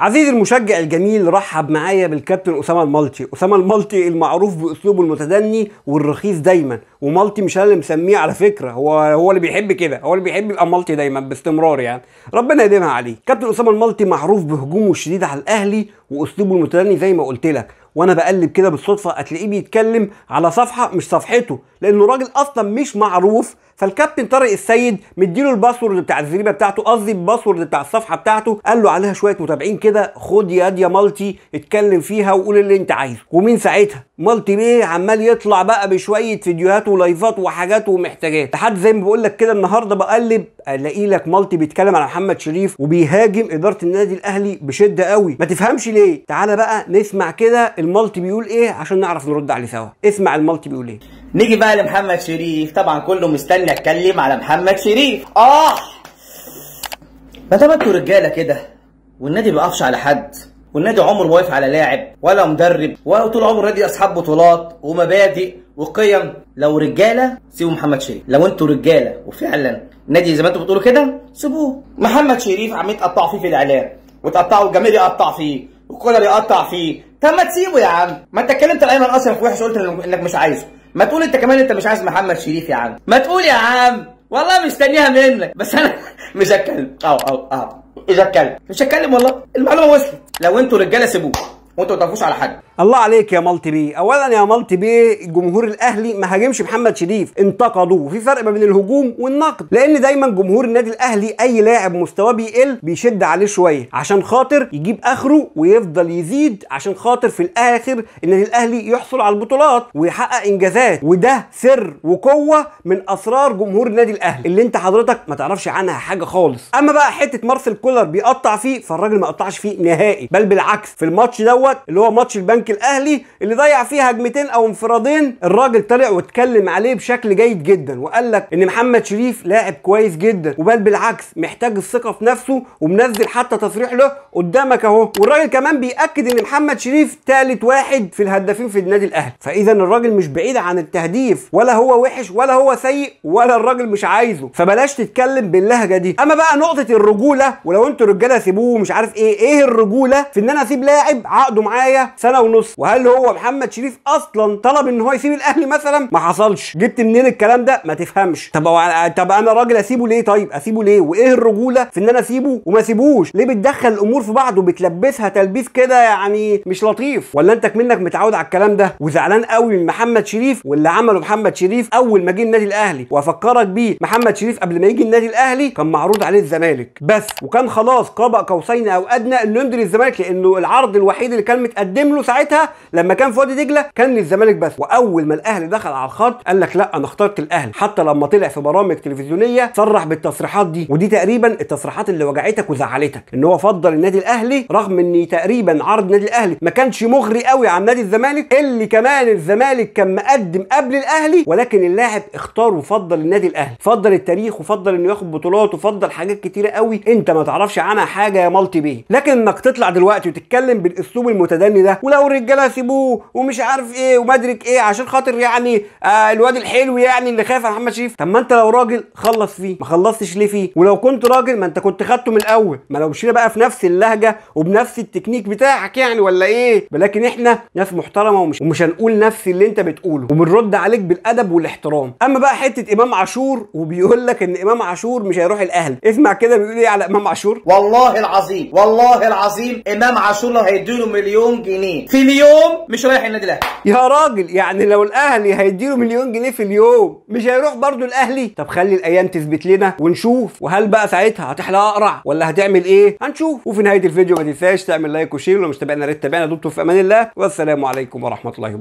عزيزي المشجع الجميل رحب معايا بالكابتن اسامه المالتي اسامه المالتي المعروف باسلوبه المتدني والرخيص دايما ومالتي مش انا اللي مسميه على فكره هو هو اللي بيحب كده هو اللي بيحب يبقى مالتي دايما باستمرار يعني ربنا يديمها عليه كابتن اسامه المالتي معروف بهجومه الشديد على الاهلي واسلوبه المتدني زي ما قلت لك وانا بقلب كده بالصدفه هتلاقيه بيتكلم على صفحه مش صفحته لانه راجل اصلا مش معروف فالكابتن طارق السيد مديله الباسورد بتاع الزريبه بتاعته قصدي الباسورد بتاع الصفحه بتاعته قال له عليها شويه متابعين كده خد ياد يا مالتي اتكلم فيها وقول اللي انت عايزه ومن ساعتها مالتي بيه عمال يطلع بقى بشويه فيديوهات ولايفات وحاجات ومحتاجات لحد زي ما بقول لك كده النهارده بقلب الاقي لك مالتي بيتكلم على محمد شريف وبيهاجم اداره النادي الاهلي بشده قوي ما تفهمش ليه تعالى بقى نسمع كده المالتي بيقول ايه عشان نعرف نرد عليه سوا اسمع المالتي بيقول ايه نيجي بقى لمحمد شريف طبعا كله مستني اتكلم على محمد شريف اه ما دام انتوا رجاله كده والنادي بيقفش على حد والنادي عمره واقف على لاعب ولا مدرب ولا طول عمره نادي اصحاب بطولات ومبادئ وقيم لو رجاله سيبوا محمد شريف لو انتوا رجاله وفعلا نادي زي ما انتوا بتقولوا كده سيبوه محمد شريف عم يتقطعوا فيه في الاعلام وتقطعوا الجماهير يقطع فيه وكولر يقطع فيه طب ما تسيبه يا عم ما انت اتكلمت على ايمن اشرف وحش قلت انك مش عايزه ما تقول انت كمان انت مش عايز محمد شريف يا عم ما تقول يا عم والله مستنيها منك بس انا مش هتكلم اه اه اه مش هتكلم مش هتكلم والله المعلومه وصلت لو انتوا رجاله سيبوه وانتوا ما تعرفوش على حد الله عليك يا مالتي بيه اولا يا مالتي بيه جمهور الاهلي ما هاجمش محمد شريف انتقدوه وفي فرق ما بين الهجوم والنقد لان دايما جمهور النادي الاهلي اي لاعب مستواه بيقل بيشد عليه شويه عشان خاطر يجيب اخره ويفضل يزيد عشان خاطر في الاخر النادي الاهلي يحصل على البطولات ويحقق انجازات وده سر وقوه من اسرار جمهور النادي الاهلي اللي انت حضرتك ما تعرفش عنها حاجه خالص اما بقى حته مارسيل كولر بيقطع فيه فالراجل ما قطعش فيه نهائي بل بالعكس في الماتش دوت دوت اللي هو ماتش البنك الاهلي اللي ضيع فيه هجمتين او انفرادين الراجل طلع واتكلم عليه بشكل جيد جدا وقال لك ان محمد شريف لاعب كويس جدا وبل بالعكس محتاج الثقه في نفسه ومنزل حتى تصريح له قدامك اهو والراجل كمان بياكد ان محمد شريف ثالث واحد في الهدافين في النادي الاهلي فاذا الراجل مش بعيد عن التهديف ولا هو وحش ولا هو سيء ولا الراجل مش عايزه فبلاش تتكلم باللهجه دي اما بقى نقطه الرجوله ولو انتوا رجاله سيبوه مش عارف ايه ايه الرجوله في ان انا اسيب لاعب عقده قعدوا معايا سنه ونص وهل هو محمد شريف اصلا طلب ان هو يسيب الاهلي مثلا ما حصلش جبت منين الكلام ده ما تفهمش طب طب انا راجل اسيبه ليه طيب اسيبه ليه وايه الرجوله في ان انا اسيبه وما اسيبوش ليه بتدخل الامور في بعض وبتلبسها تلبيس كده يعني مش لطيف ولا انت منك متعود على الكلام ده وزعلان قوي من محمد شريف واللي عمله محمد شريف اول ما جه النادي الاهلي وافكرك بيه محمد شريف قبل ما يجي النادي الاهلي كان معروض عليه الزمالك بس وكان خلاص قاب قوسين او ادنى انه يمضي للزمالك لانه العرض الوحيد اللي كان متقدم له ساعتها لما كان في وادي دجله كان للزمالك بس واول ما الاهلي دخل على الخط قال لك لا انا اخترت الاهلي حتى لما طلع في برامج تلفزيونيه صرح بالتصريحات دي ودي تقريبا التصريحات اللي وجعتك وزعلتك ان هو فضل النادي الاهلي رغم ان تقريبا عرض النادي الاهلي ما كانش مغري قوي عن نادي الزمالك اللي كمان الزمالك كان مقدم قبل الاهلي ولكن اللاعب اختار وفضل النادي الاهلي فضل التاريخ وفضل انه ياخد بطولات وفضل حاجات كتيره قوي انت ما تعرفش عنها حاجه يا مالتي بيه لكن انك تطلع دلوقتي وتتكلم بالاسلوب المتدني ده ولو الرجاله سيبوه ومش عارف ايه ومدرك ايه عشان خاطر يعني آه الواد الحلو يعني اللي خايف على محمد شريف طب ما انت لو راجل خلص فيه ما خلصتش ليه فيه ولو كنت راجل ما انت كنت خدته من الاول ما لو مشينا بقى في نفس اللهجه وبنفس التكنيك بتاعك يعني ولا ايه ولكن احنا ناس محترمه ومش ومش هنقول نفس اللي انت بتقوله وبنرد عليك بالادب والاحترام اما بقى حته امام عاشور وبيقول لك ان امام عاشور مش هيروح الاهلي اسمع كده بيقول ايه على امام عاشور والله العظيم والله العظيم امام عاشور لو هيديله مليون جنيه في اليوم مش رايح النادي الاهلي يا راجل يعني لو الاهلي هيديله مليون جنيه في اليوم مش هيروح برضه الاهلي طب خلي الايام تثبت لنا ونشوف وهل بقى ساعتها هتحلق اقرع ولا هتعمل ايه هنشوف وفي نهايه الفيديو ما تنساش تعمل لايك وشير ولو مش تابعنا ريت تابعنا دمتم في امان الله والسلام عليكم ورحمه الله وبركاته